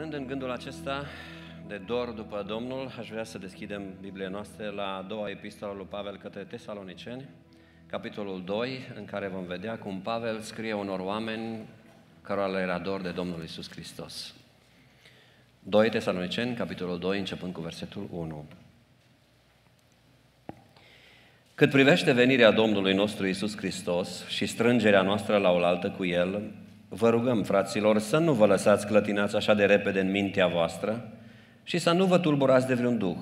Punând în gândul acesta de dor după Domnul, aș vrea să deschidem Biblia noastră la a doua epistolă lui Pavel către Tesaloniceni, capitolul 2, în care vom vedea cum Pavel scrie unor oameni cărora le era dor de Domnul Isus Hristos. 2 Tesaloniceni, capitolul 2, începând cu versetul 1. Cât privește venirea Domnului nostru Isus Hristos și strângerea noastră la oaltă cu El, Vă rugăm, fraților, să nu vă lăsați clătinați așa de repede în mintea voastră și să nu vă tulburați de vreun duh,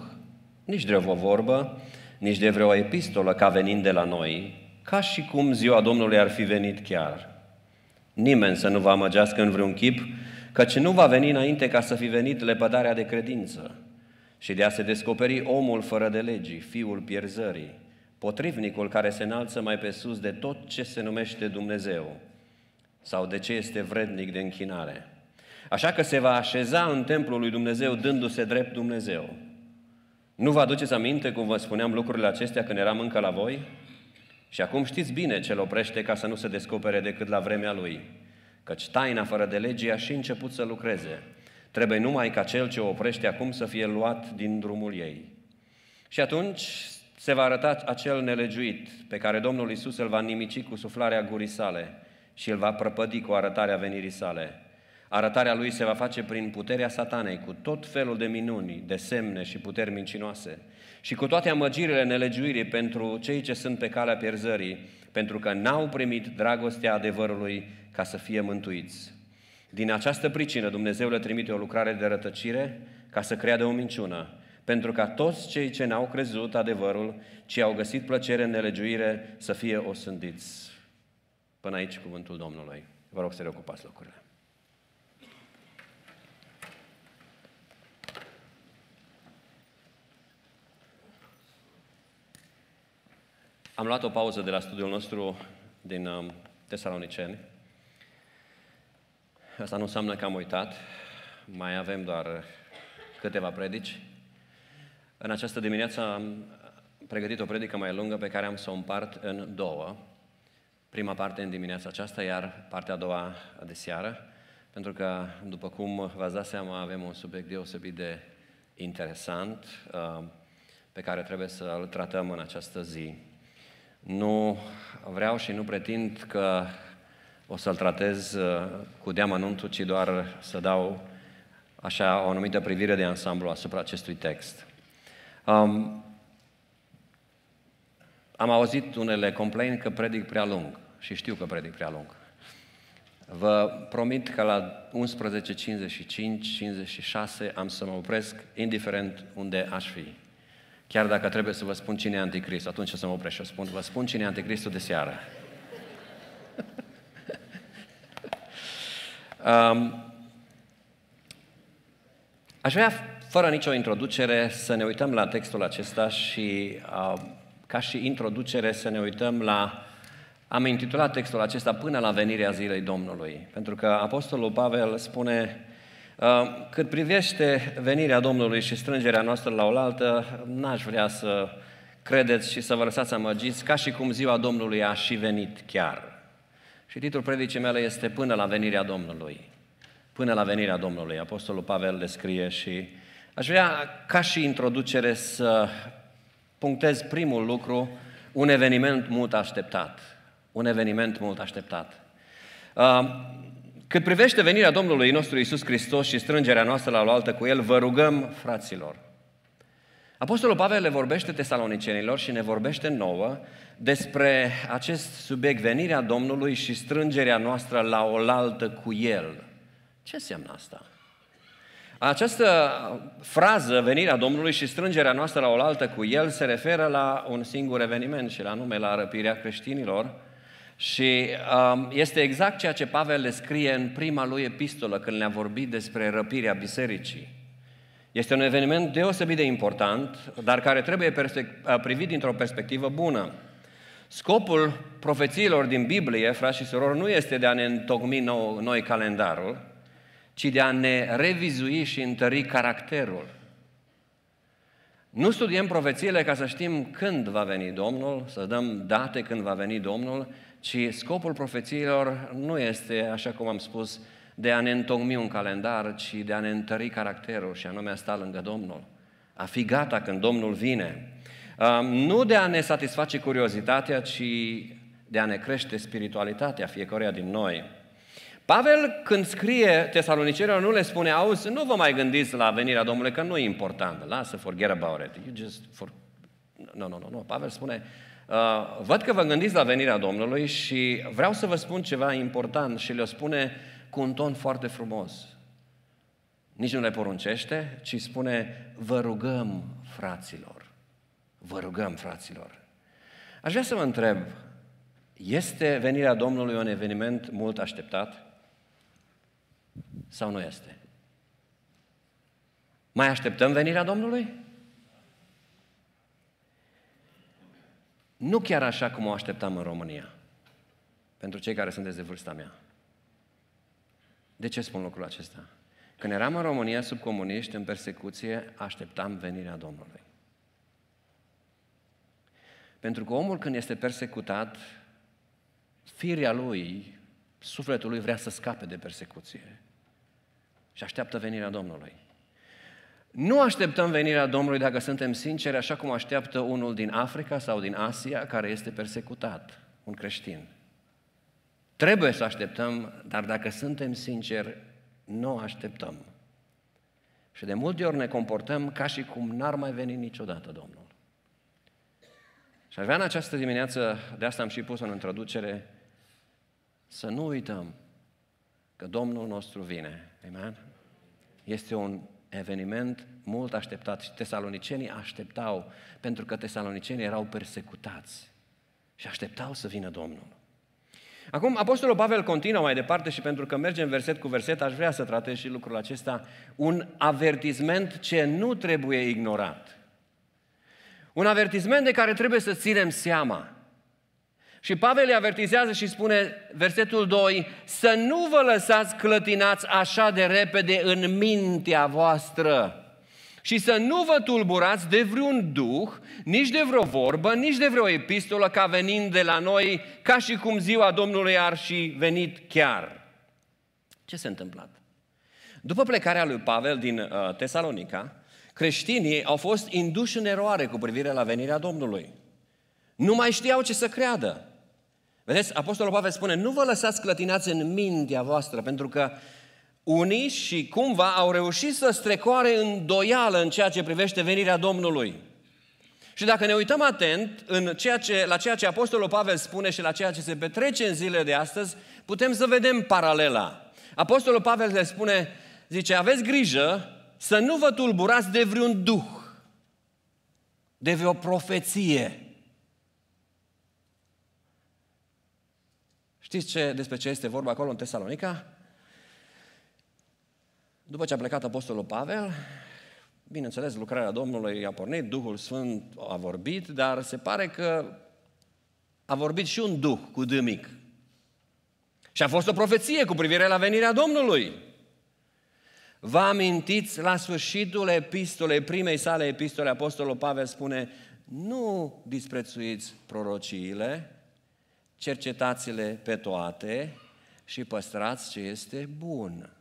nici de o vorbă, nici de vreo epistolă ca venind de la noi, ca și cum ziua Domnului ar fi venit chiar. Nimeni să nu vă amăgească în vreun chip, căci nu va veni înainte ca să fi venit lepădarea de credință și de a se descoperi omul fără de legii, fiul pierzării, potrivnicul care se înalță mai pe sus de tot ce se numește Dumnezeu sau de ce este vrednic de închinare. Așa că se va așeza în templul lui Dumnezeu dându-se drept Dumnezeu. Nu vă aduceți aminte cum vă spuneam lucrurile acestea când eram încă la voi? Și acum știți bine ce-l oprește ca să nu se descopere decât la vremea lui. Căci taina fără de lege a și început să lucreze. Trebuie numai ca cel ce o oprește acum să fie luat din drumul ei. Și atunci se va arăta acel nelegiuit pe care Domnul Isus îl va nimici cu suflarea gurii sale – și îl va prăpădi cu arătarea venirii sale. Arătarea lui se va face prin puterea satanei, cu tot felul de minuni, de semne și puteri mincinoase și cu toate amăgirile nelegiuirii pentru cei ce sunt pe calea pierzării, pentru că n-au primit dragostea adevărului ca să fie mântuiți. Din această pricină Dumnezeu le trimite o lucrare de rătăcire ca să creadă o minciună, pentru ca toți cei ce n-au crezut adevărul, ci au găsit plăcere în nelegiuire, să fie osândiți. Până aici cuvântul Domnului. Vă rog să reocupați locurile. Am luat o pauză de la studiul nostru din um, Tesaloniceni. Asta nu înseamnă că am uitat. Mai avem doar câteva predici. În această dimineață am pregătit o predică mai lungă pe care am să o împart în două prima parte în dimineața aceasta, iar partea a doua de seară, pentru că, după cum v-ați dat seama, avem un subiect deosebit de interesant uh, pe care trebuie să-l tratăm în această zi. Nu vreau și nu pretind că o să-l tratez uh, cu deamănuntul, ci doar să dau așa o anumită privire de ansamblu asupra acestui text. Um, am auzit unele complain că predic prea lung și știu că predic prea lung. Vă promit că la 11.55-56 am să mă opresc, indiferent unde aș fi. Chiar dacă trebuie să vă spun cine e anticrist, atunci o să mă opresc și o spun, vă spun cine e anticristul de seară. um, aș vrea, fără nicio introducere, să ne uităm la textul acesta și, uh, ca și introducere, să ne uităm la am intitulat textul acesta Până la venirea zilei Domnului, pentru că Apostolul Pavel spune cât privește venirea Domnului și strângerea noastră la oaltă, n-aș vrea să credeți și să vă lăsați amăgiți ca și cum ziua Domnului a și venit chiar. Și titlul predicii mele este Până la venirea Domnului. Până la venirea Domnului. Apostolul Pavel le scrie și aș vrea ca și introducere să punctez primul lucru, un eveniment mult așteptat un eveniment mult așteptat. Uh, cât privește venirea Domnului nostru Isus Hristos și strângerea noastră la oaltă cu El, vă rugăm, fraților. Apostolul Pavel le vorbește tesalonicenilor și ne vorbește nouă despre acest subiect, venirea Domnului și strângerea noastră la oaltă cu El. Ce înseamnă asta? Această frază, venirea Domnului și strângerea noastră la oaltă cu El, se referă la un singur eveniment și la nume la răpirea creștinilor și um, este exact ceea ce Pavel le scrie în prima lui epistolă când ne-a vorbit despre răpirea bisericii. Este un eveniment deosebit de important, dar care trebuie uh, privit dintr-o perspectivă bună. Scopul profețiilor din Biblie, frați și surori, nu este de a ne întocmi nou, noi calendarul, ci de a ne revizui și întări caracterul. Nu studiem profețiile ca să știm când va veni Domnul, să dăm date când va veni Domnul, ci scopul profețiilor nu este, așa cum am spus, de a ne întocmi un calendar, ci de a ne întări caracterul și anume a sta lângă Domnul, a fi gata când Domnul vine. Nu de a ne satisface curiozitatea, ci de a ne crește spiritualitatea fiecăruia din noi. Pavel, când scrie tesalonicerilor, nu le spune, auzi, nu vă mai gândiți la venirea Domnului, că nu e important, lasă, forget about it. You just, for... No, no, no, no, Pavel spune, uh, văd că vă gândiți la venirea Domnului și vreau să vă spun ceva important și le spune cu un ton foarte frumos. Nici nu le poruncește, ci spune, vă rugăm, fraților. Vă rugăm, fraților. Aș vrea să vă întreb, este venirea Domnului un eveniment mult așteptat? sau nu este? Mai așteptăm venirea Domnului? Nu chiar așa cum o așteptam în România. Pentru cei care sunteți de vârsta mea. De ce spun lucrul acesta? Când eram în România sub comuniști, în persecuție, așteptam venirea Domnului. Pentru că omul când este persecutat, firea lui, sufletul lui vrea să scape de persecuție și așteaptă venirea Domnului. Nu așteptăm venirea Domnului dacă suntem sinceri, așa cum așteaptă unul din Africa sau din Asia care este persecutat, un creștin. Trebuie să așteptăm, dar dacă suntem sinceri, nu așteptăm. Și de multe ori ne comportăm ca și cum n-ar mai veni niciodată Domnul. Și aș vrea în această dimineață, de asta am și pus în introducere, să nu uităm că Domnul nostru vine Amen? Este un eveniment mult așteptat și tesalonicenii așteptau, pentru că tesalonicenii erau persecutați și așteptau să vină Domnul. Acum, Apostolul Pavel continuă mai departe și pentru că mergem verset cu verset, aș vrea să tratez și lucrul acesta, un avertisment ce nu trebuie ignorat. Un avertisment de care trebuie să ținem seama. Și Pavel îi avertizează și spune, versetul 2, să nu vă lăsați clătinați așa de repede în mintea voastră și să nu vă tulburați de vreun duh, nici de vreo vorbă, nici de vreo epistolă ca venind de la noi, ca și cum ziua Domnului ar și venit chiar. Ce s-a întâmplat? După plecarea lui Pavel din uh, Tesalonica, creștinii au fost induși în eroare cu privire la venirea Domnului. Nu mai știau ce să creadă. Vedeți, Apostolul Pavel spune, nu vă lăsați clătinați în mintea voastră, pentru că unii și cumva au reușit să strecoare îndoială în ceea ce privește venirea Domnului. Și dacă ne uităm atent în ceea ce, la ceea ce Apostolul Pavel spune și la ceea ce se petrece în zilele de astăzi, putem să vedem paralela. Apostolul Pavel le spune, zice, aveți grijă să nu vă tulburați de vreun duh, de vreo profeție. Știți ce, despre ce este vorba acolo în Tesalonica? După ce a plecat Apostolul Pavel, bineînțeles, lucrarea Domnului a pornit, Duhul Sfânt a vorbit, dar se pare că a vorbit și un Duh cu dâmic. Și a fost o profeție cu privire la venirea Domnului. Vă amintiți la sfârșitul epistolei, primei sale epistole, Apostolul Pavel spune, nu disprețuiți prorociile, cercetați-le pe toate și păstrați ce este bun.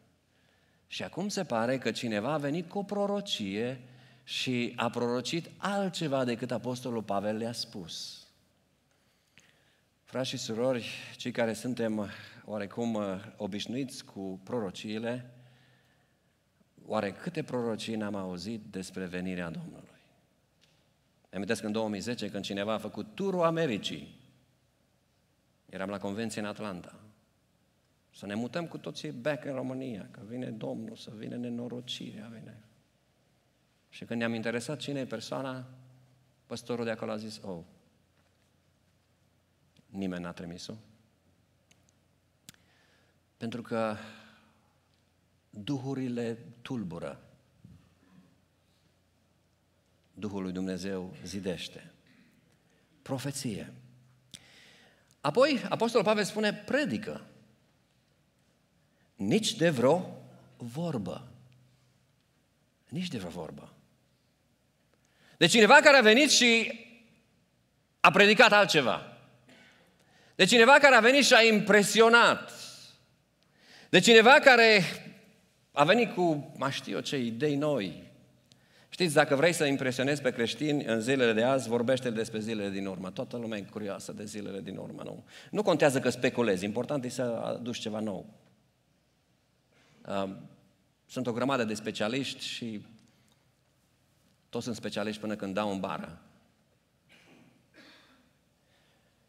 Și acum se pare că cineva a venit cu o prorocie și a prorocit altceva decât Apostolul Pavel le-a spus. Frați și surori, cei care suntem oarecum uh, obișnuiți cu prorociile, oare câte prorocii n-am auzit despre venirea Domnului? Amintesc în 2010 când cineva a făcut turul Americii Eram la convenție în Atlanta. Să ne mutăm cu toții back în România, că vine Domnul, să vine nenorocirea, vine. Și când ne-am interesat cine e persoana, păstorul de acolo a zis, oh, nimeni n-a trimis-o. Pentru că duhurile tulbură. Duhul lui Dumnezeu zidește. Profeție. Apoi, Apostolul Pavel spune, predică. Nici de vreo vorbă. Nici de vreo vorbă. De deci cineva care a venit și a predicat altceva. De deci cineva care a venit și a impresionat. De deci cineva care a venit cu, mai știu eu ce, idei noi, Știți, dacă vrei să impresionezi pe creștini în zilele de azi, vorbește despre zilele din urmă. Toată lumea e curioasă de zilele din urmă, nu? Nu contează că speculezi, important e să aduci ceva nou. Um, sunt o grămadă de specialiști și toți sunt specialiști până când dau în bară.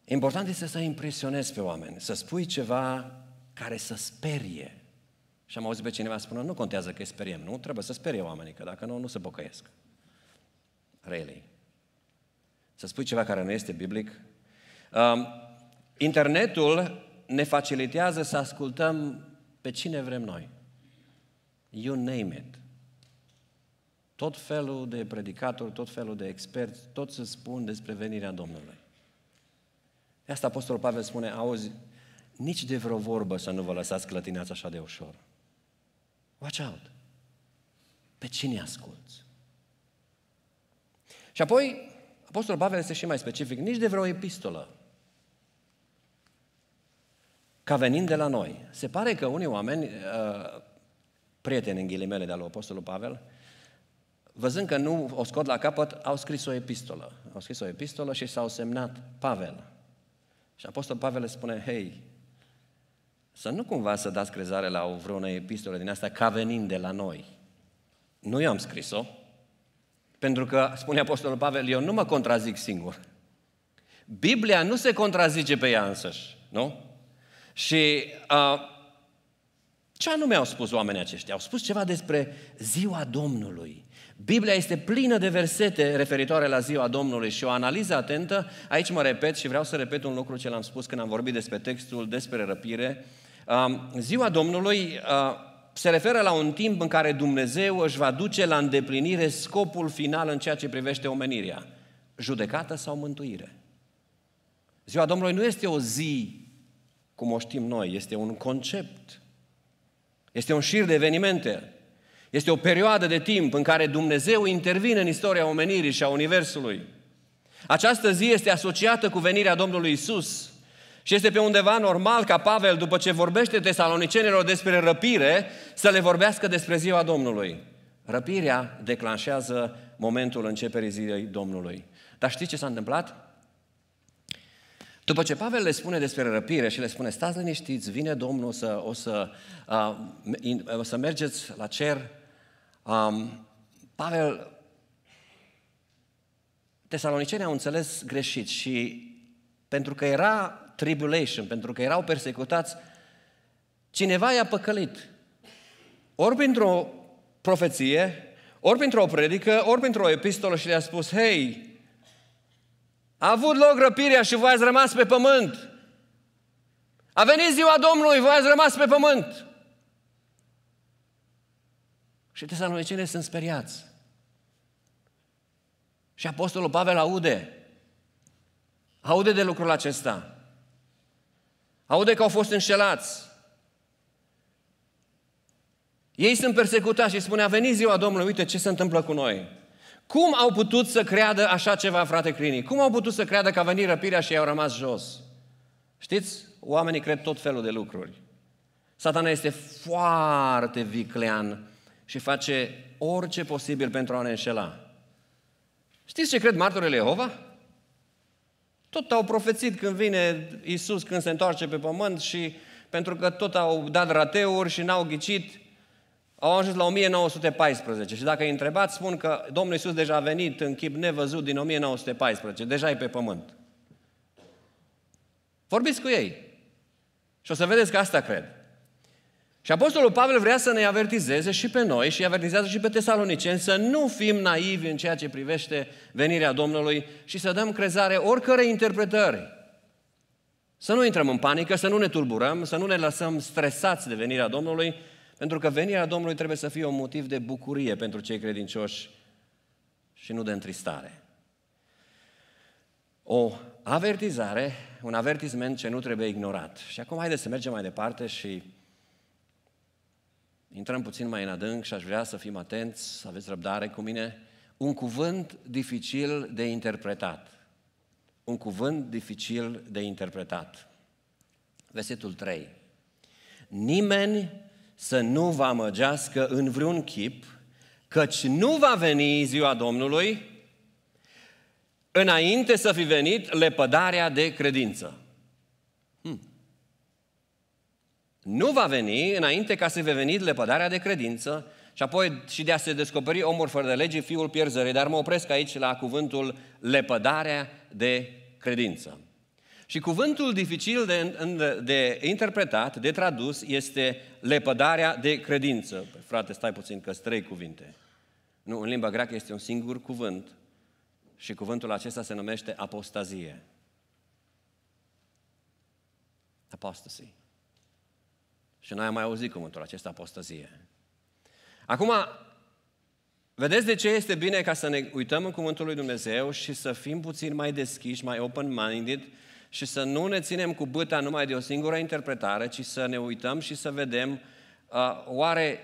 Important este să impresionezi pe oameni, să spui ceva care să sperie. Și am auzit pe cineva spună: nu contează că îi speriem, nu? Trebuie să sperie oamenii, că dacă nu, nu se pocăiesc. Really. Să spui ceva care nu este biblic? Um, internetul ne facilitează să ascultăm pe cine vrem noi. You name it. Tot felul de predicatori, tot felul de experți, tot să spun despre venirea Domnului. De asta Apostolul Pavel spune, auzi, nici de vreo vorbă să nu vă lăsați clătinați așa de ușor. Watch out! Pe cine asculți? Și apoi, Apostolul Pavel este și mai specific, nici de vreo epistolă. Ca venind de la noi. Se pare că unii oameni, uh, prieteni în ghilimele de al lui Apostolul Pavel, văzând că nu o scot la capăt, au scris o epistolă. Au scris o epistolă și s-au semnat Pavel. Și Apostolul Pavel le spune, hei, să nu cumva să dați crezare la o vreună epistolă din asta ca venind de la noi. Nu eu am scris-o, pentru că, spune Apostolul Pavel, eu nu mă contrazic singur. Biblia nu se contrazice pe ea însăși, nu? Și uh, ce anume au spus oamenii aceștia? Au spus ceva despre ziua Domnului. Biblia este plină de versete referitoare la ziua Domnului și o analiză atentă, aici mă repet și vreau să repet un lucru ce l-am spus când am vorbit despre textul despre răpire, Um, ziua Domnului uh, se referă la un timp în care Dumnezeu își va duce la îndeplinire scopul final în ceea ce privește omenirea, judecată sau mântuire. Ziua Domnului nu este o zi cum o știm noi, este un concept, este un șir de evenimente, este o perioadă de timp în care Dumnezeu intervine în istoria omenirii și a Universului. Această zi este asociată cu venirea Domnului Isus, și este pe undeva normal ca Pavel, după ce vorbește tesalonicenilor despre răpire, să le vorbească despre ziua Domnului. Răpirea declanșează momentul începerii zilei Domnului. Dar știți ce s-a întâmplat? După ce Pavel le spune despre răpire și le spune, stați liniștiți, vine Domnul să, o să, uh, o să mergeți la cer, um, Pavel, tesalonicenii au înțeles greșit și pentru că era tribulation, pentru că erau persecutați, cineva i-a păcălit. Ori printr-o profeție, ori printr-o predică, ori printr-o epistolă și le-a spus, hei, a avut loc răpirea și voi ați rămas pe pământ. A venit ziua Domnului, voi ați rămas pe pământ. Și tesalonicenii sunt speriați. Și Apostolul Pavel aude. Aude de lucrul acesta. Aude că au fost înșelați. Ei sunt persecutați și spune, a venit ziua Domnului, uite ce se întâmplă cu noi. Cum au putut să creadă așa ceva, frate Crini? Cum au putut să creadă că a venit răpirea și i-au rămas jos? Știți, oamenii cred tot felul de lucruri. Satana este foarte viclean și face orice posibil pentru a ne înșela. Știți ce cred martorii Jehova? Tot au profețit când vine Isus, când se întoarce pe pământ și pentru că tot au dat rateuri și n-au ghicit, au ajuns la 1914 și dacă îi întrebați, spun că Domnul Isus deja a venit în chip nevăzut din 1914, deja e pe pământ. Vorbiți cu ei și o să vedeți că asta cred. Și Apostolul Pavel vrea să ne avertizeze și pe noi și avertizează și pe tesaloniceni să nu fim naivi în ceea ce privește venirea Domnului și să dăm crezare oricărei interpretări. Să nu intrăm în panică, să nu ne tulburăm, să nu ne lăsăm stresați de venirea Domnului, pentru că venirea Domnului trebuie să fie un motiv de bucurie pentru cei credincioși și nu de întristare. O avertizare, un avertisment ce nu trebuie ignorat. Și acum haideți să mergem mai departe și intrăm puțin mai în adânc și aș vrea să fim atenți, să aveți răbdare cu mine, un cuvânt dificil de interpretat. Un cuvânt dificil de interpretat. Versetul 3. Nimeni să nu vă amăgească în vreun chip, căci nu va veni ziua Domnului înainte să fi venit lepădarea de credință. nu va veni înainte ca să veni lepădarea de credință și apoi și de a se descoperi omul fără de lege, fiul pierzării. Dar mă opresc aici la cuvântul lepădarea de credință. Și cuvântul dificil de, de interpretat, de tradus, este lepădarea de credință. Păi, frate, stai puțin, că trei cuvinte. Nu, în limba greacă este un singur cuvânt și cuvântul acesta se numește apostazie. Apostasy. Și noi am mai auzit cuvântul acesta apostazie. Acum, vedeți de ce este bine ca să ne uităm în cuvântul lui Dumnezeu și să fim puțin mai deschiși, mai open-minded și să nu ne ținem cu băta numai de o singură interpretare, ci să ne uităm și să vedem uh, oare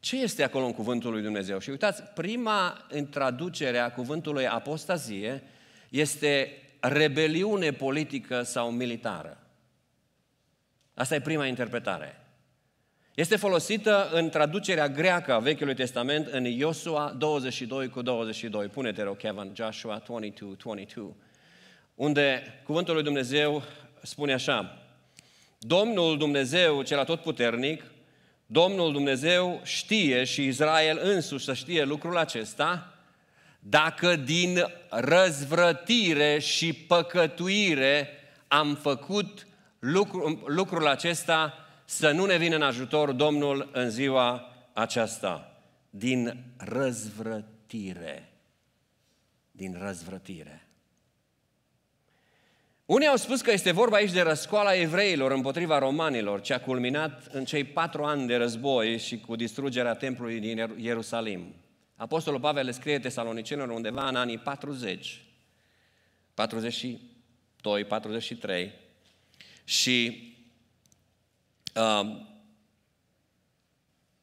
ce este acolo în cuvântul lui Dumnezeu. Și uitați, prima traducere a cuvântului apostazie este rebeliune politică sau militară. Asta e prima interpretare. Este folosită în traducerea greacă a Vechiului Testament în Iosua 22 cu 22. Pune-te rog, Kevin, Joshua 22, 22. Unde cuvântul lui Dumnezeu spune așa. Domnul Dumnezeu cel atotputernic, Domnul Dumnezeu știe și Israel însuși să știe lucrul acesta, dacă din răzvrătire și păcătuire am făcut lucru, lucrul acesta să nu ne vină în ajutor Domnul în ziua aceasta. Din răzvrătire. Din răzvrătire. Unii au spus că este vorba aici de răscoala evreilor împotriva romanilor, ce a culminat în cei patru ani de război și cu distrugerea templului din Ierusalim. Apostolul Pavel le scrie tesalonicenilor undeva în anii 40, 42, 43 și Um,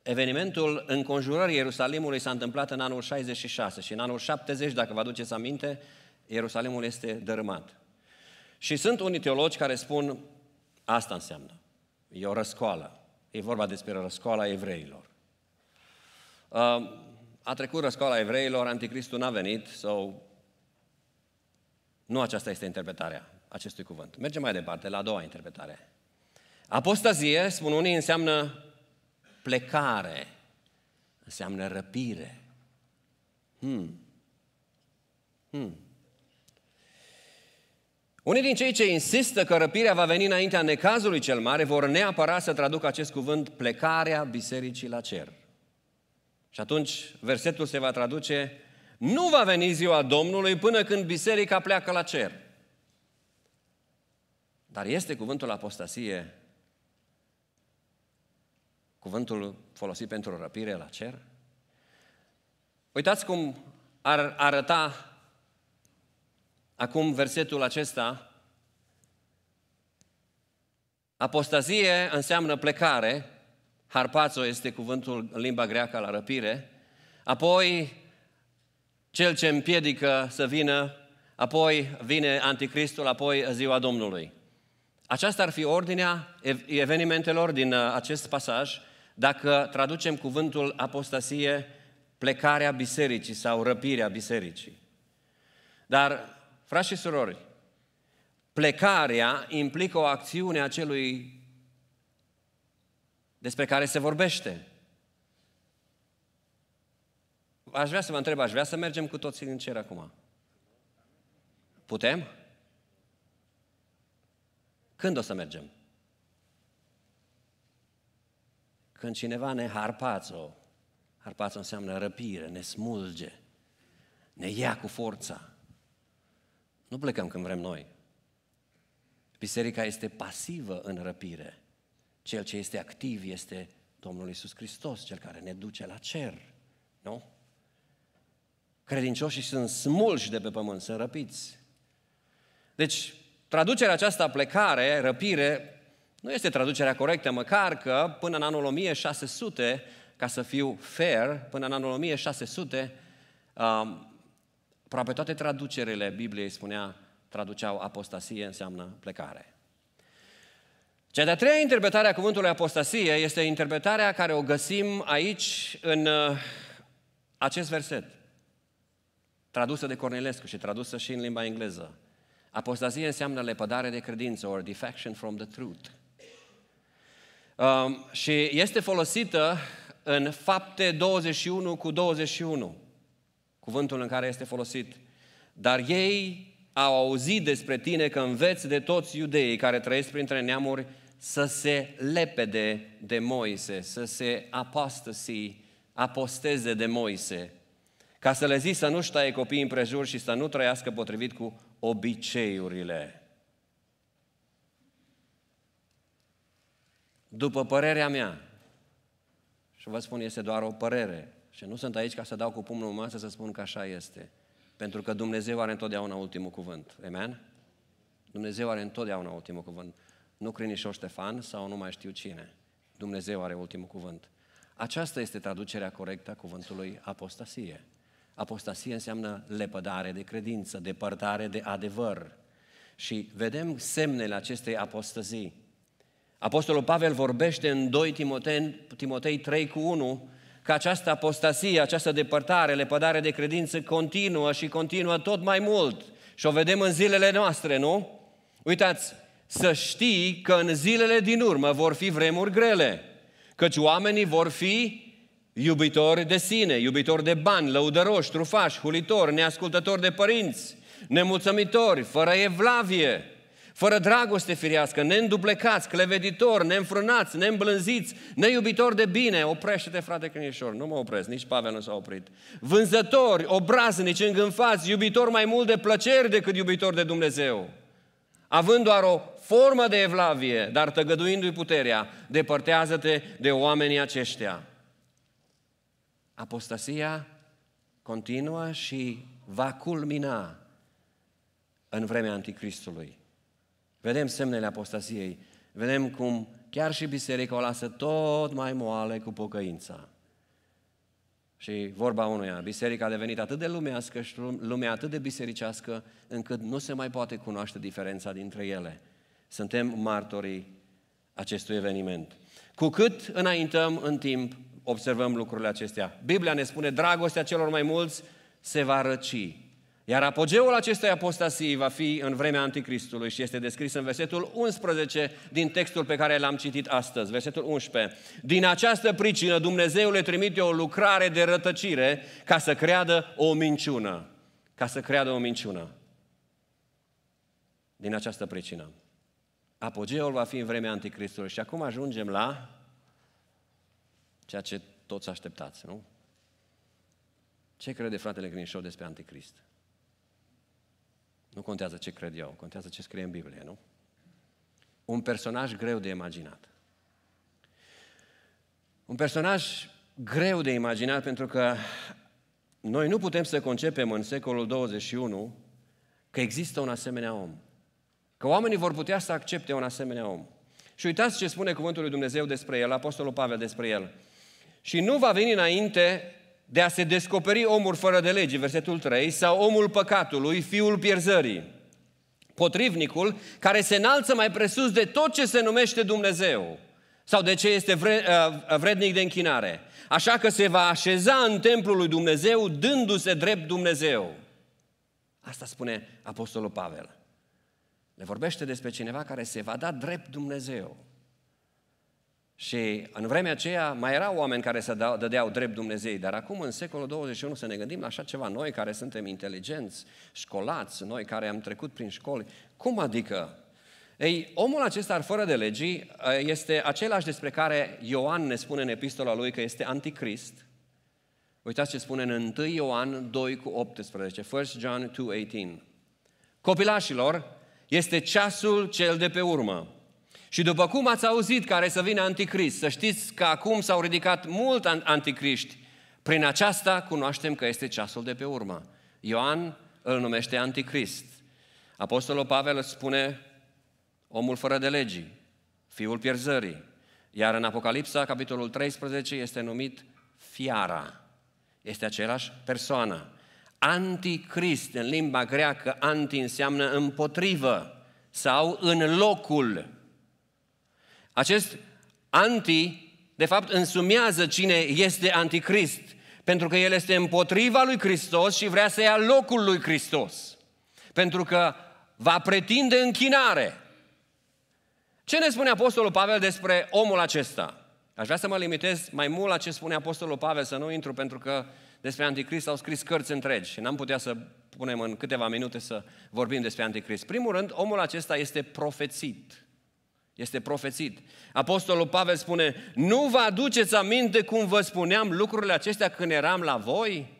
evenimentul înconjurării Ierusalimului s-a întâmplat în anul 66 și în anul 70, dacă vă aduceți aminte, Ierusalimul este dărâmat. Și sunt unii teologi care spun, asta înseamnă, e o răscoală, e vorba despre răscoala evreilor. Um, a trecut răscoala evreilor, anticristul n-a venit, sau nu aceasta este interpretarea acestui cuvânt. Mergem mai departe, la a doua interpretare. Apostazie, spun unii, înseamnă plecare, înseamnă răpire. Hmm. Hmm. Unii din cei ce insistă că răpirea va veni înaintea necazului cel mare vor neapărat să traducă acest cuvânt plecarea bisericii la cer. Și atunci versetul se va traduce nu va veni ziua Domnului până când biserica pleacă la cer. Dar este cuvântul apostasie cuvântul folosit pentru răpire la cer? Uitați cum ar arăta acum versetul acesta. Apostazie înseamnă plecare, harpazo este cuvântul în limba greacă la răpire, apoi cel ce împiedică să vină, apoi vine anticristul, apoi ziua Domnului. Aceasta ar fi ordinea evenimentelor din uh, acest pasaj dacă traducem cuvântul apostasie, plecarea bisericii sau răpirea bisericii. Dar, frați și surori, plecarea implică o acțiune a celui despre care se vorbește. Aș vrea să vă întreb, aș vrea să mergem cu toții în cer acum. Putem? Când o să mergem? când cineva ne harpață, harpață înseamnă răpire, ne smulge, ne ia cu forța. Nu plecăm când vrem noi. Biserica este pasivă în răpire. Cel ce este activ este Domnul Isus Hristos, cel care ne duce la cer. Nu? Credincioșii sunt smulși de pe pământ, sunt răpiți. Deci, traducerea aceasta, plecare, răpire, nu este traducerea corectă, măcar că până în anul 1600, ca să fiu fair, până în anul 1600, um, aproape toate traducerile Bibliei spunea, traduceau apostasie înseamnă plecare. Cea de-a treia interpretare a cuvântului apostasie este interpretarea care o găsim aici în uh, acest verset, tradusă de Cornelescu și tradusă și în limba engleză. Apostazie înseamnă lepădare de credință, or defection from the truth. Um, și este folosită în fapte 21 cu 21, cuvântul în care este folosit. Dar ei au auzit despre tine că înveți de toți iudeii care trăiesc printre neamuri să se lepede de Moise, să se apostasi, aposteze de Moise, ca să le zici să nu taie copiii împrejur și să nu trăiască potrivit cu obiceiurile După părerea mea, și vă spun, este doar o părere, și nu sunt aici ca să dau cu pumnul în masă să spun că așa este. Pentru că Dumnezeu are întotdeauna ultimul cuvânt. Amen? Dumnezeu are întotdeauna ultimul cuvânt. Nu Crinișor Ștefan sau nu mai știu cine. Dumnezeu are ultimul cuvânt. Aceasta este traducerea corectă a cuvântului apostasie. Apostasie înseamnă lepădare de credință, depărtare de adevăr. Și vedem semnele acestei apostăzii. Apostolul Pavel vorbește în 2 Timotei, Timotei 3 cu 1 că această apostasie, această depărtare, lepădare de credință continuă și continuă tot mai mult. Și o vedem în zilele noastre, nu? Uitați, să știi că în zilele din urmă vor fi vremuri grele, căci oamenii vor fi iubitori de sine, iubitori de bani, lăudăroși, trufași, hulitori, neascultători de părinți, nemulțumitori, fără evlavie, fără dragoste firească, neînduplecați, cleveditori, neînfrânați, neîmblânziți, neiubitori de bine. Oprește-te, frate Crinișor, nu mă opresc, nici Pavel nu s-a oprit. Vânzători, obraznici, îngânfați, iubitori mai mult de plăceri decât iubitori de Dumnezeu. Având doar o formă de evlavie, dar tăgăduindu-i puterea, depărtează-te de oamenii aceștia. Apostasia continuă și va culmina în vremea Anticristului. Vedem semnele apostasiei. vedem cum chiar și biserica o lasă tot mai moale cu pocăința. Și vorba unuia, biserica a devenit atât de lumească și lumea atât de bisericească, încât nu se mai poate cunoaște diferența dintre ele. Suntem martorii acestui eveniment. Cu cât înaintăm în timp, observăm lucrurile acestea. Biblia ne spune, dragostea celor mai mulți se va răci. Iar apogeul acestei apostasii va fi în vremea Anticristului și este descris în versetul 11 din textul pe care l-am citit astăzi, versetul 11. Din această pricină Dumnezeu le trimite o lucrare de rătăcire ca să creadă o minciună. Ca să creadă o minciună. Din această pricină. Apogeul va fi în vremea Anticristului și acum ajungem la ceea ce toți așteptați, nu? Ce crede fratele Grinșor despre Anticrist? Nu contează ce cred eu, contează ce scrie în Biblie, nu? Un personaj greu de imaginat. Un personaj greu de imaginat pentru că noi nu putem să concepem în secolul 21 că există un asemenea om. Că oamenii vor putea să accepte un asemenea om. Și uitați ce spune cuvântul lui Dumnezeu despre el, Apostolul Pavel despre el. Și nu va veni înainte de a se descoperi omul fără de lege, versetul 3, sau omul păcatului, fiul pierzării. Potrivnicul care se înalță mai presus de tot ce se numește Dumnezeu sau de ce este uh, vrednic de închinare. Așa că se va așeza în templul lui Dumnezeu, dându-se drept Dumnezeu. Asta spune Apostolul Pavel. Le vorbește despre cineva care se va da drept Dumnezeu. Și în vremea aceea mai erau oameni care se dădeau drept Dumnezei, dar acum în secolul 21 să ne gândim la așa ceva, noi care suntem inteligenți, școlați, noi care am trecut prin școli, cum adică? Ei, omul acesta, fără de legii, ă, este același despre care Ioan ne spune în epistola lui că este anticrist. Uitați ce spune în 1 Ioan 2 cu 18, 1 John 2, 18. Copilașilor, este ceasul cel de pe urmă. Și după cum ați auzit care să vină anticrist, să știți că acum s-au ridicat mult anticriști, prin aceasta cunoaștem că este ceasul de pe urmă. Ioan îl numește anticrist. Apostolul Pavel spune omul fără de legii, fiul pierzării. Iar în Apocalipsa, capitolul 13, este numit fiara. Este același persoană. Anticrist, în limba greacă, anti înseamnă împotrivă sau în locul acest anti, de fapt, însumează cine este anticrist, pentru că el este împotriva lui Hristos și vrea să ia locul lui Hristos. Pentru că va pretinde închinare. Ce ne spune Apostolul Pavel despre omul acesta? Aș vrea să mă limitez mai mult la ce spune Apostolul Pavel, să nu intru, pentru că despre anticrist au scris cărți întregi și n-am putea să punem în câteva minute să vorbim despre anticrist. Primul rând, omul acesta este profețit. Este profețit. Apostolul Pavel spune, nu vă aduceți aminte cum vă spuneam lucrurile acestea când eram la voi?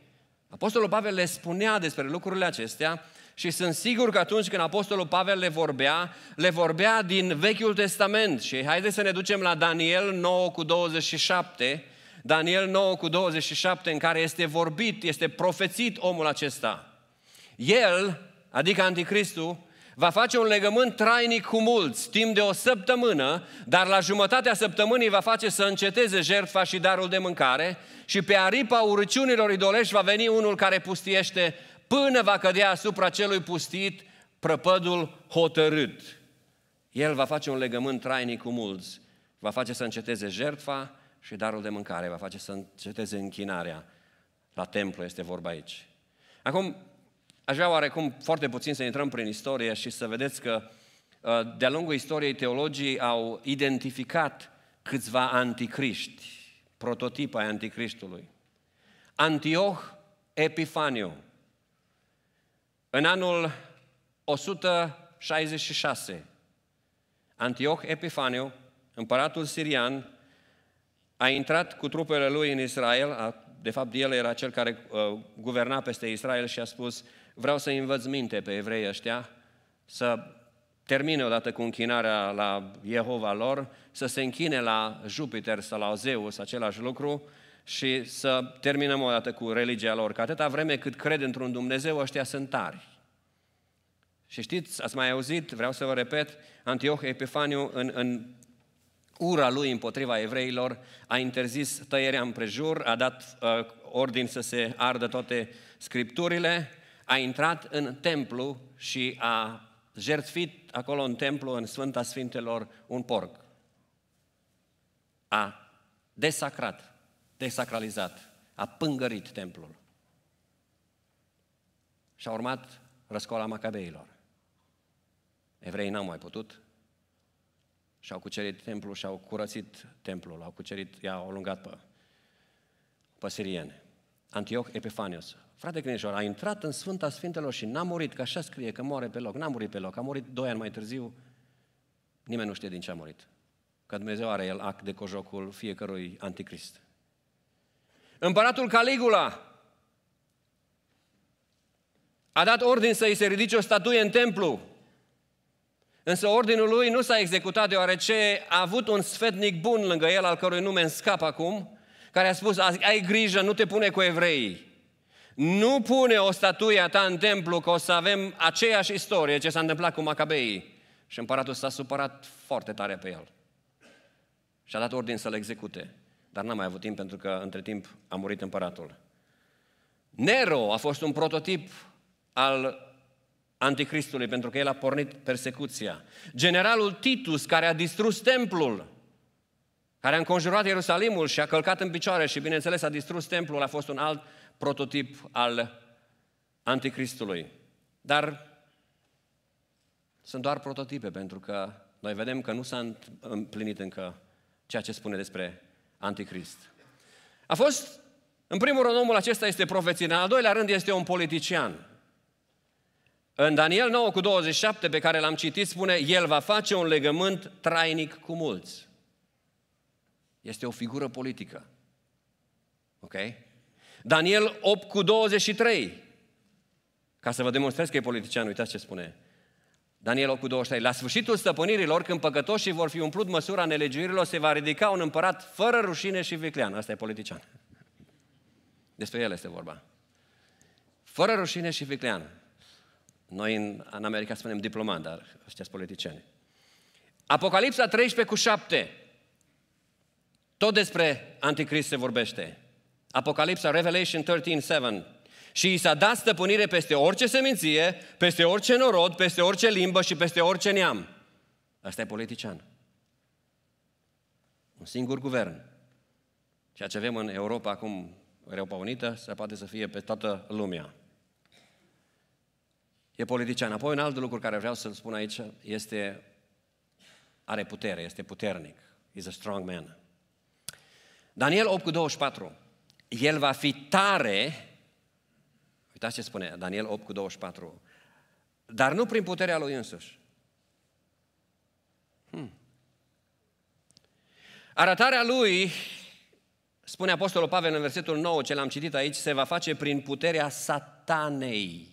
Apostolul Pavel le spunea despre lucrurile acestea și sunt sigur că atunci când Apostolul Pavel le vorbea, le vorbea din Vechiul Testament. Și haideți să ne ducem la Daniel 9 cu 27, Daniel 9 cu 27, în care este vorbit, este profețit omul acesta. El, adică Anticristul, va face un legământ trainic cu mulți, timp de o săptămână, dar la jumătatea săptămânii va face să înceteze jertfa și darul de mâncare și pe aripa urăciunilor idolești va veni unul care pustiește până va cădea asupra celui pustit prăpădul hotărât. El va face un legământ trainic cu mulți, va face să înceteze jertfa și darul de mâncare, va face să înceteze închinarea. La templu este vorba aici. Acum, Aș vrea oarecum foarte puțin să intrăm prin istorie și să vedeți că uh, de-a lungul istoriei teologii au identificat câțiva anticriști, prototip ai anticriștului. Antioch Epifaniu. În anul 166, Antioch Epifaniu, împăratul sirian, a intrat cu trupele lui în Israel, a, de fapt el era cel care uh, guverna peste Israel și a spus, vreau să-i învăț minte pe evrei ăștia, să termine odată cu închinarea la Jehova lor, să se închine la Jupiter sau la Zeus, același lucru, și să terminăm odată cu religia lor, că atâta vreme cât cred într-un Dumnezeu, ăștia sunt tari. Și știți, ați mai auzit, vreau să vă repet, Antioch Epifaniu în, în ura lui împotriva evreilor a interzis tăierea împrejur, a dat uh, ordin să se ardă toate scripturile, a intrat în templu și a jertfit acolo în templu, în Sfânta Sfintelor, un porc. A desacrat, desacralizat, a pângărit templul. Și a urmat răscola macabeilor. Evreii n-au mai putut și-au cucerit templul și-au curățit templul, au cucerit, i-au alungat pe, pe siriene. Antioch Epifanios Frate Cneșor, a intrat în Sfânta Sfintelor și n-a murit, că așa scrie, că moare pe loc. N-a murit pe loc, a murit doi ani mai târziu. Nimeni nu știe din ce a murit. Că Dumnezeu are el act de cojocul fiecărui anticrist. Împăratul Caligula a dat ordin să îi se ridice o statuie în templu. Însă ordinul lui nu s-a executat deoarece a avut un sfetnic bun lângă el, al cărui nume îmi scap acum, care a spus, ai grijă, nu te pune cu evreii. Nu pune o statuie a ta în templu că o să avem aceeași istorie ce s-a întâmplat cu Macabeii. Și împăratul s-a supărat foarte tare pe el. Și a dat ordin să-l execute. Dar n-a mai avut timp pentru că între timp a murit împăratul. Nero a fost un prototip al anticristului pentru că el a pornit persecuția. Generalul Titus care a distrus templul, care a înconjurat Ierusalimul și a călcat în picioare și bineînțeles a distrus templul, a fost un alt uh, prototip al anticristului. Dar sunt doar prototipe, pentru că noi vedem că nu s-a împlinit încă ceea ce spune despre anticrist. A fost, în primul rând, omul acesta este profeție, în al doilea rând este un politician. În Daniel 9 cu 27, pe care l-am citit, spune, el va face un legământ trainic cu mulți. Este o figură politică. Ok? Daniel 8 cu 23. Ca să vă demonstrez că e politician, uitați ce spune. Daniel 8 cu 23. La sfârșitul stăpânirilor, când păcătoșii vor fi umplut măsura nelegiuirilor, se va ridica un împărat fără rușine și viclean. Asta e politician. Despre el este vorba. Fără rușine și viclean. Noi în, în America spunem diplomat, dar ăștia politicieni. Apocalipsa 13 cu 7. Tot despre anticrist se vorbește. Apocalipsa, Revelation 13, 7. Și i s-a dat stăpânire peste orice seminție, peste orice norod, peste orice limbă și peste orice neam. Asta e politician. Un singur guvern. Ceea ce avem în Europa acum, Europa Unită, se poate să fie pe toată lumea. E politician. Apoi un alt lucru care vreau să-l spun aici este are putere, este puternic. Is a strong man. Daniel 8 cu 24 el va fi tare, uitați ce spune Daniel 8 cu 24, dar nu prin puterea lui însuși. Hmm. Arătarea lui, spune Apostolul Pavel în versetul 9, ce l-am citit aici, se va face prin puterea satanei,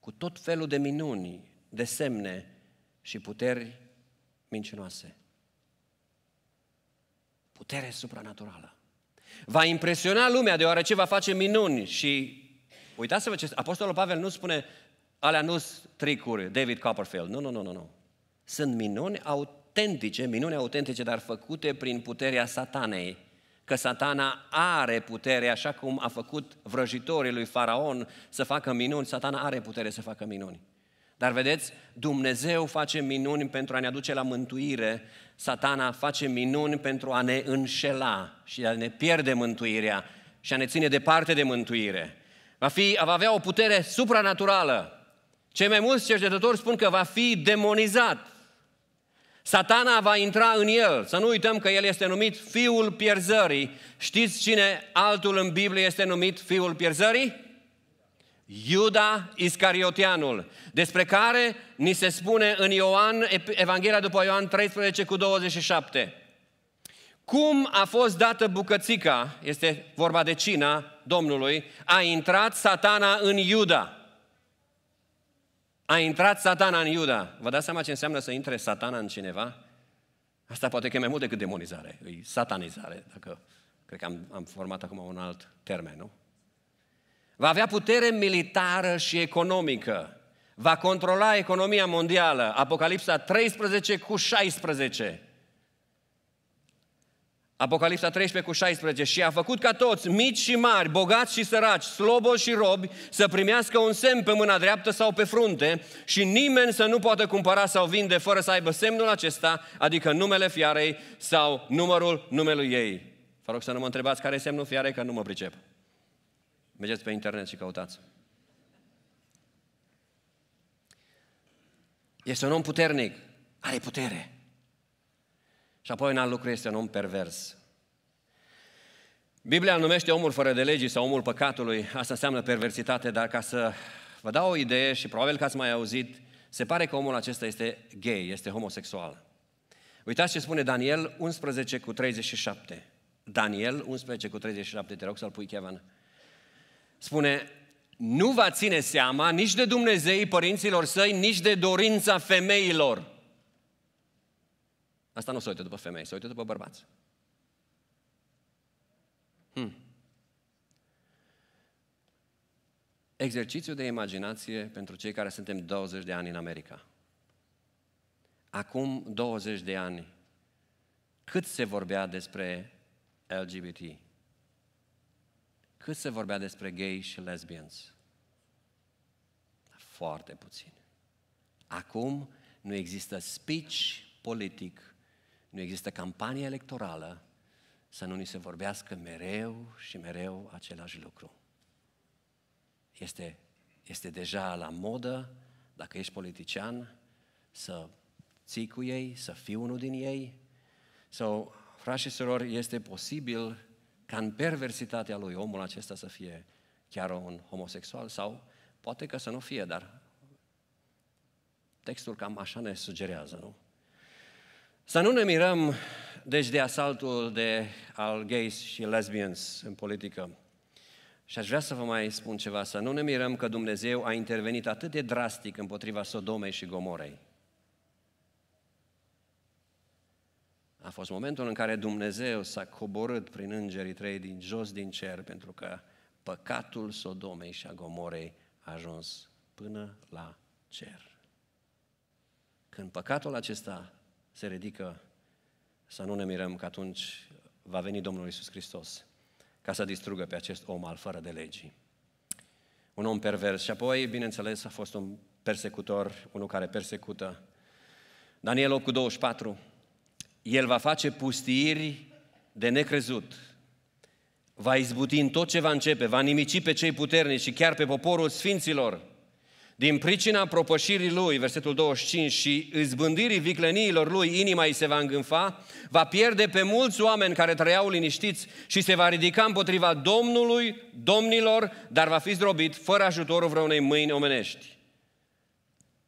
cu tot felul de minuni, de semne și puteri mincinoase. Putere supranaturală. Va impresiona lumea deoarece va face minuni și uitați-vă ce Apostolul Pavel nu spune alea nu tricuri, David Copperfield. Nu, nu, nu, nu, nu. Sunt minuni autentice, minuni autentice, dar făcute prin puterea satanei. Că satana are putere, așa cum a făcut vrăjitorii lui Faraon să facă minuni, satana are putere să facă minuni. Dar vedeți, Dumnezeu face minuni pentru a ne aduce la mântuire, satana face minuni pentru a ne înșela și a ne pierde mântuirea și a ne ține departe de mântuire. Va, fi, va avea o putere supranaturală. Cei mai mulți cercetători spun că va fi demonizat. Satana va intra în el. Să nu uităm că el este numit fiul pierzării. Știți cine altul în Biblie este numit fiul pierzării? Iuda Iscariotianul, despre care ni se spune în Ioan, Evanghelia după Ioan 13 cu 27. Cum a fost dată bucățica, este vorba de cina Domnului, a intrat satana în Iuda. A intrat satana în Iuda. Vă dați seama ce înseamnă să intre satana în cineva? Asta poate că e mai mult decât demonizare, e satanizare, dacă cred că am, am format acum un alt termen, nu? Va avea putere militară și economică. Va controla economia mondială. Apocalipsa 13 cu 16. Apocalipsa 13 cu 16. Și a făcut ca toți, mici și mari, bogați și săraci, sloboși și robi, să primească un semn pe mâna dreaptă sau pe frunte și nimeni să nu poată cumpăra sau vinde fără să aibă semnul acesta, adică numele fiarei sau numărul numelui ei. Vă rog să nu mă întrebați care e semnul fiarei, că nu mă pricep. Mergeți pe internet și căutați. Este un om puternic, are putere. Și apoi un alt lucru este un om pervers. Biblia numește omul fără de legii sau omul păcatului. Asta înseamnă perversitate, dar ca să vă dau o idee și probabil că ați mai auzit, se pare că omul acesta este gay, este homosexual. Uitați ce spune Daniel 11 cu 37. Daniel 11 cu 37, te rog să-l pui, Kevin spune, nu va ține seama nici de Dumnezeii părinților săi, nici de dorința femeilor. Asta nu se uită după femei, se uită după bărbați. Hmm. Exercițiu de imaginație pentru cei care suntem 20 de ani în America. Acum 20 de ani, cât se vorbea despre LGBT, cât se vorbea despre gay și lesbians? Foarte puțin. Acum nu există speech politic, nu există campanie electorală să nu ni se vorbească mereu și mereu același lucru. Este, este deja la modă, dacă ești politician, să ții cu ei, să fii unul din ei. Sau, so, frați și surori, este posibil ca în perversitatea lui omul acesta să fie chiar un homosexual sau poate că să nu fie, dar textul cam așa ne sugerează, nu? Să nu ne mirăm, deci, de asaltul de, al gays și lesbians în politică. Și aș vrea să vă mai spun ceva, să nu ne mirăm că Dumnezeu a intervenit atât de drastic împotriva Sodomei și Gomorei. A fost momentul în care Dumnezeu s-a coborât prin îngerii trei din jos din cer, pentru că păcatul Sodomei și a Gomorei a ajuns până la cer. Când păcatul acesta se ridică, să nu ne mirăm că atunci va veni Domnul Isus Hristos ca să distrugă pe acest om al fără de legii. Un om pervers și apoi, bineînțeles, a fost un persecutor, unul care persecută. Daniel 8 cu 24, el va face pustiiri de necrezut. Va izbuti în tot ce va începe, va nimici pe cei puternici și chiar pe poporul sfinților. Din pricina propășirii lui, versetul 25, și izbândirii vicleniilor lui, inima îi se va îngânfa, va pierde pe mulți oameni care trăiau liniștiți și se va ridica împotriva Domnului, domnilor, dar va fi zdrobit fără ajutorul vreunei mâini omenești.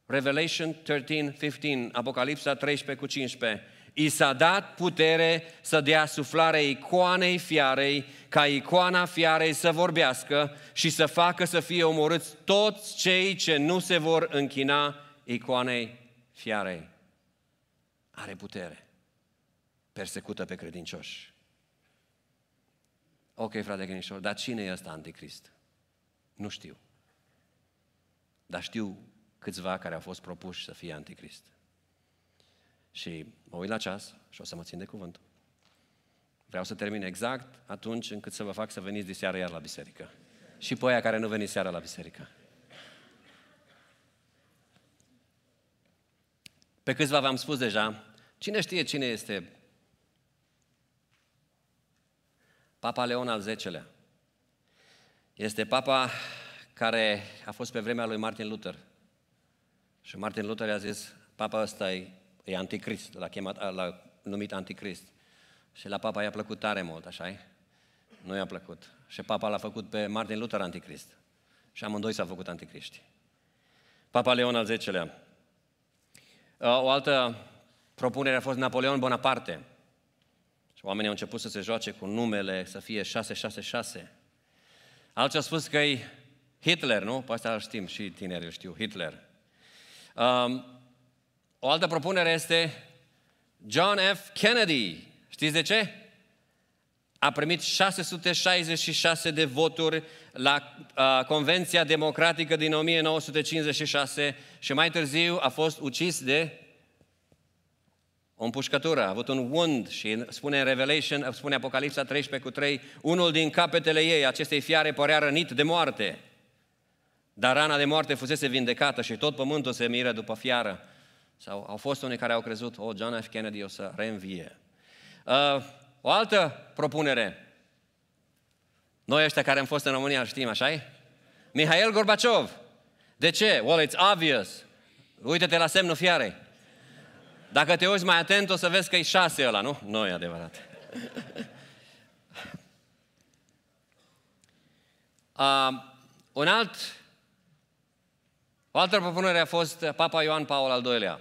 Revelation 13, 15, Apocalipsa 13 cu 15. I s-a dat putere să dea suflare icoanei fiarei, ca icoana fiarei să vorbească și să facă să fie omorâți toți cei ce nu se vor închina icoanei fiarei. Are putere. Persecută pe credincioși. Ok, frate Grinișor, dar cine e ăsta anticrist? Nu știu. Dar știu câțiva care au fost propuși să fie anticrist. Și mă uit la ceas și o să mă țin de cuvânt. Vreau să termin exact atunci încât să vă fac să veniți diseară iar la biserică. Și pe aia care nu veni seara la biserică. Pe câțiva v-am spus deja, cine știe cine este Papa Leon al X-lea? Este papa care a fost pe vremea lui Martin Luther. Și Martin Luther i-a zis, papa ăsta e E anticrist, l-a, chemat, l-a numit anticrist. Și la papa i-a plăcut tare mult, așa -i? Nu i-a plăcut. Și papa l-a făcut pe Martin Luther anticrist. Și amândoi s-au făcut anticriști. Papa Leon al X-lea. O altă propunere a fost Napoleon Bonaparte. Și oamenii au început să se joace cu numele, să fie 666. Alții au spus că e Hitler, nu? Pe asta știm și tinerii știu, Hitler. Um, o altă propunere este John F. Kennedy. Știți de ce? A primit 666 de voturi la uh, Convenția Democratică din 1956 și mai târziu a fost ucis de o împușcătură, a avut un wound și spune în Revelation, spune Apocalipsa 13 cu 3, unul din capetele ei, acestei fiare, părea rănit de moarte. Dar rana de moarte fusese vindecată și tot pământul se miră după fiară. Sau au fost unii care au crezut, oh, John F. Kennedy o să reînvie. Uh, o altă propunere. Noi ăștia care am fost în România știm, așa -i? Mihail Gorbaciov. De ce? Well, it's obvious. Uită-te la semnul fiarei. Dacă te uiți mai atent, o să vezi că e șase ăla, nu? Nu e adevărat. Uh, un alt o altă propunere a fost uh, Papa Ioan Paul al II-lea.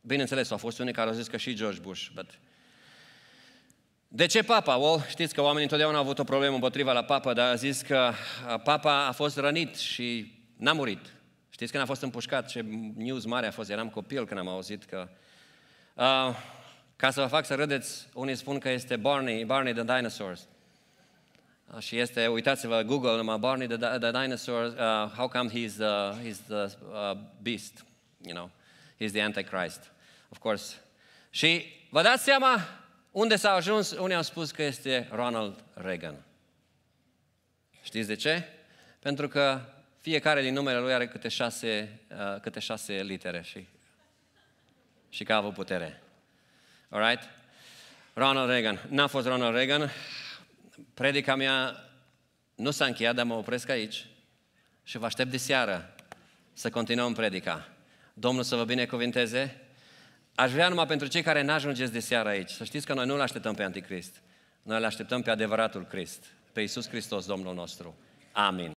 Bineînțeles, au fost unii care au zis că și George Bush, but... De ce papa? Well, știți că oamenii întotdeauna au avut o problemă împotriva la papa, dar a zis că uh, papa a fost rănit și n-a murit. Știți când a fost împușcat? Ce news mare a fost, eram copil când am auzit că... Uh, ca să vă fac să râdeți, unii spun că este Barney, Barney the Dinosaurs și este, uitați-vă, Google, numai Barney the, the Dinosaur, uh, how come he's the, uh, he's the uh, beast, you know, he's the Antichrist, of course. Și vă dați seama unde s-a ajuns, unii au spus că este Ronald Reagan. Știți de ce? Pentru că fiecare din numele lui are câte șase, uh, câte șase litere și, și că a avut putere. Alright? Ronald Reagan. N-a fost Ronald Reagan, predica mea nu s-a încheiat, dar mă opresc aici și vă aștept de seară să continuăm predica. Domnul să vă binecuvinteze. Aș vrea numai pentru cei care n-ajungeți de seară aici, să știți că noi nu îl așteptăm pe Anticrist. Noi îl așteptăm pe adevăratul Crist, pe Iisus Hristos, Domnul nostru. Amin.